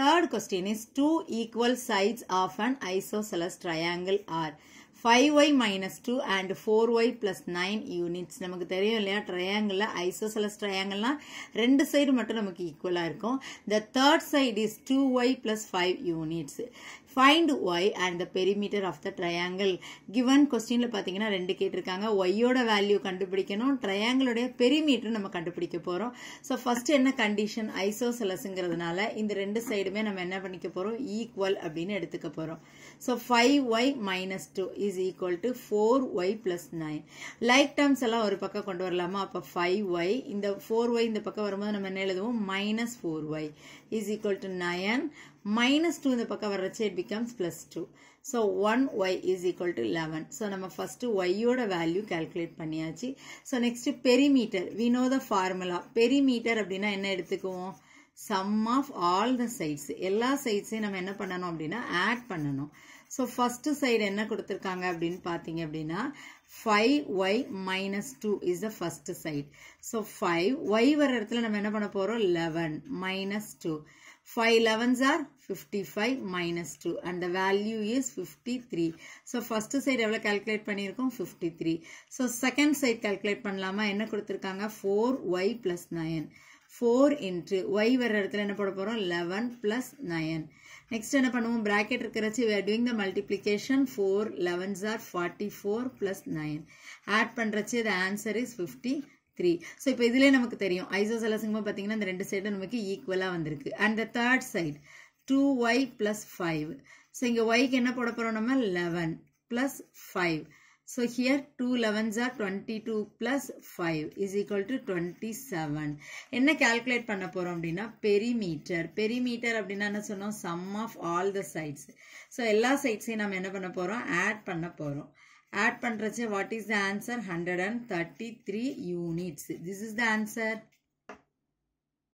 Third question is two equal sides of an isosceles triangle are 5y minus 2 and 4y plus 9 units நமக்கு தெரியும் triangle isosceles triangle ட்ரையாங்கிள்னா 2 side மட்டு நமக்கு equal இருக்கும் the third side is 2y plus 5 units find y and the perimeter of the triangle given questionல பார்த்தீங்கன்னா ரெண்டு கேட்டிருக்காங்க ஒய்யோட வேல்யூ கண்டுபிடிக்கணும் உடைய perimeter நம்ம கண்டுபிடிக்க போகிறோம் ஸோ ஃபஸ்ட்டு என்ன கண்டிஷன் ஐசோசலஸுங்கிறதுனால இந்த ரெண்டு சைடுமே நம்ம என்ன பண்ணிக்க போகிறோம் ஈக்குவல் அப்படின்னு எடுத்துக்க போகிறோம் so five y minus two is equal 4y four y plus terms like terms எல்லாம் ஒரு பக்கம் கொண்டு வரலாமா அப்போ ஃபைவ் ஒய் இந்த ஃபோர் ஒய் இந்த பக்கம் வரும்போது நம்ம என்ன எழுதுவோம் minus four y is equal to nine minus 2 இந்த பக்க வரச்சு it becomes plus 2 so 1y is equal to 11 so நம்ம first y ஓட value calculate பண்ணியாத்தி so next perimeter we know the formula perimeter அப்படினா என்ன எடுத்துக்குவோம் sum of all the sides எல்லா சைட்ஸையும் நம்ம என்ன பண்ணனும் அப்படின்னா ஆட் பண்ணனும் ஸோ first சைடு என்ன கொடுத்துருக்காங்க அப்படின்னு பார்த்தீங்க அப்படின்னா five y minus two is the first side so five y வர இடத்துல நம்ம என்ன பண்ணப் போகிறோம் eleven minus two five elevens are fifty five minus two and the value is fifty three so first side எவ்வளோ கால்குலேட் பண்ணியிருக்கோம் fifty three so second side calculate பண்ணலாமா என்ன கொடுத்துருக்காங்க four y plus four into y வர இடத்துல என்ன போட போகிறோம் லெவன் ப்ளஸ் நயன் நெக்ஸ்ட் என்ன பண்ணுவோம் ப்ராக்கெட் இருக்கிறச்சு we doing the multiplication four elevens are forty four plus nine add பண்ணுறச்சு the answer is fifty three so இப்போ இதிலே நமக்கு தெரியும் ஐசோசலசிங்கமாக பார்த்தீங்கன்னா அந்த ரெண்டு சைடும் நமக்கு ஈக்குவலாக வந்திருக்கு and the third side two y plus five so இங்கே ஒய்க்கு என்ன போட போகிறோம் நம்ம eleven plus five So here 2 11s are 22 plus 5 is equal to 27. என்ன calculate பண்ண போறோம் அப்படின்னா perimeter. Perimeter அப்படின்னா என்ன சொன்னோம் sum of all the sides. So எல்லா சைட்ஸையும் நம்ம என்ன பண்ண போறோம் ஆட் பண்ண போறோம் ஆட் பண்றச்சு what is the answer hundred and thirty three units this is the answer